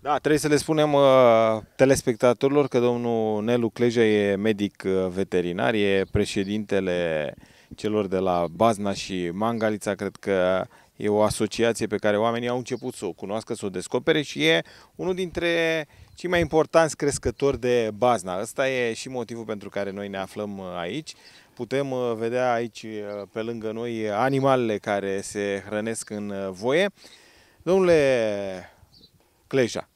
Da, trebuie să le spunem uh, telespectatorilor că domnul Nelu Cleja e medic uh, veterinar, e președintele celor de la Bazna și Mangalița, cred că e o asociație pe care oamenii au început să o cunoască, să o descopere și e unul dintre cei mai importanți crescători de bazna. Ăsta e și motivul pentru care noi ne aflăm uh, aici. Putem uh, vedea aici pe lângă noi animalele care se hrănesc în voie. Domnule Cleja.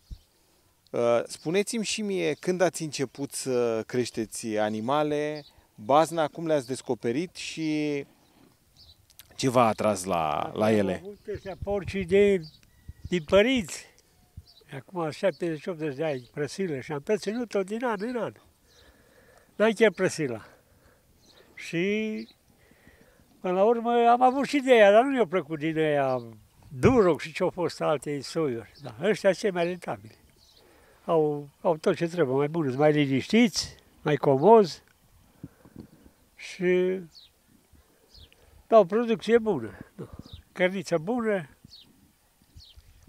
Uh, spuneți-mi și mie, când ați început să creșteți animale, bazna, cum le-ați descoperit și ce v-a atras la, la ele? Am avut porcii de, din părinți. Acum 78 de ani, prăsilă, și am preținut-o din an în an. N-am chiar prăsila. Și Până la urmă am avut și ideea, dar nu mi-a plăcut din ea. Duroc și ce-au fost alte soiuri. Da. Ăștia cei mai rentabili. Au, au tot ce trebuie, mai bun, mai liniștiți, mai comozi și dau producție bună. Da. Cărniță bună,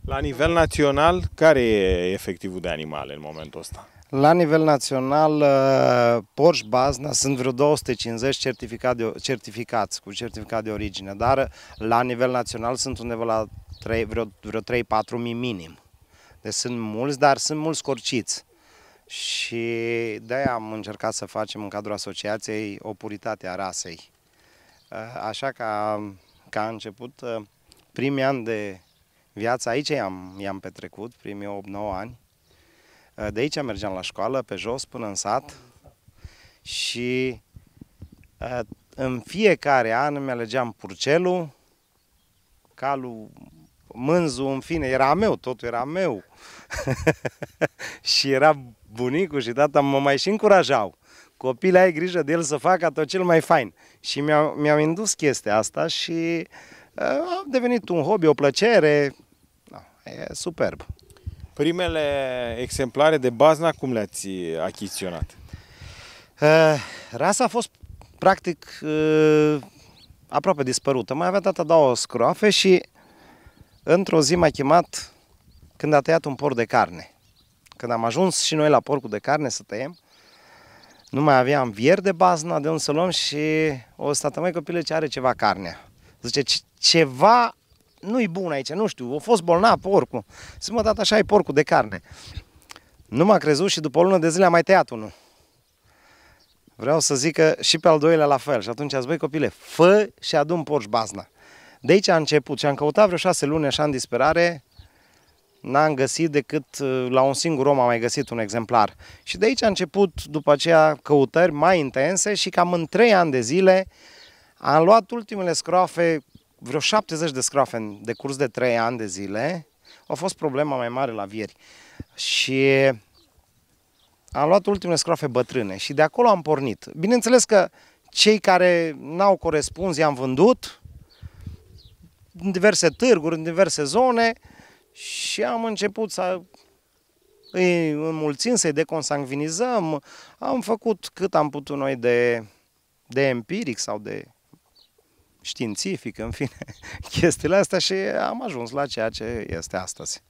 la nivel național, care e efectivul de animale în momentul ăsta? La nivel național, uh, Porsche Bazna sunt vreo 250 certificat de, certificați cu certificat de origine, dar uh, la nivel național sunt undeva la 3, vreo, vreo 3-4 mii minim. Deci sunt mulți, dar sunt mulți corciți. Și de-aia am încercat să facem în cadrul asociației o puritate a rasei. Uh, așa că, ca, ca început, primii ani de Viața aici i-am, i-am petrecut, primii 8-9 ani. De aici mergeam la școală, pe jos, până în sat. Și ă, în fiecare an îmi alegeam purcelul, calul, mânzul, în fine, era meu, totul era meu. și era bunicul și tata mă mai și încurajau. Copilul ai grijă de el să facă tot cel mai fain. Și mi am mi indus chestia asta și uh, a devenit un hobby, o plăcere. Da, e superb. Primele exemplare de bazna cum le-ați achiziționat? Rasa a fost practic aproape dispărută. Mai avea data două scroafe și într-o zi m-a chemat când a tăiat un porc de carne. Când am ajuns și noi la porcul de carne să tăiem, nu mai aveam vier de bazna de un să luăm și o stată mai copilă ce are ceva carnea. Zice, ceva nu-i bun aici, nu știu, a fost bolnav porcul. Să mă, dat așa e porcul de carne. Nu m-a crezut și după o lună de zile am mai tăiat unul. Vreau să zic că și pe al doilea la fel. Și atunci a zis, copile, fă și adun porci bazna. De aici a început și am căutat vreo șase luni așa în disperare, n-am găsit decât la un singur om am mai găsit un exemplar. Și de aici a început după aceea căutări mai intense și cam în trei ani de zile am luat ultimele scroafe, vreo 70 de scroafe în decurs de 3 ani de zile. A fost problema mai mare la vieri. Și am luat ultimele scroafe bătrâne și de acolo am pornit. Bineînțeles că cei care n-au corespuns i-am vândut în diverse târguri, în diverse zone și am început să îi înmulțim, să-i deconsangvinizăm. Am făcut cât am putut noi de, de empiric sau de științific, în fine, chestiile astea și am ajuns la ceea ce este astăzi.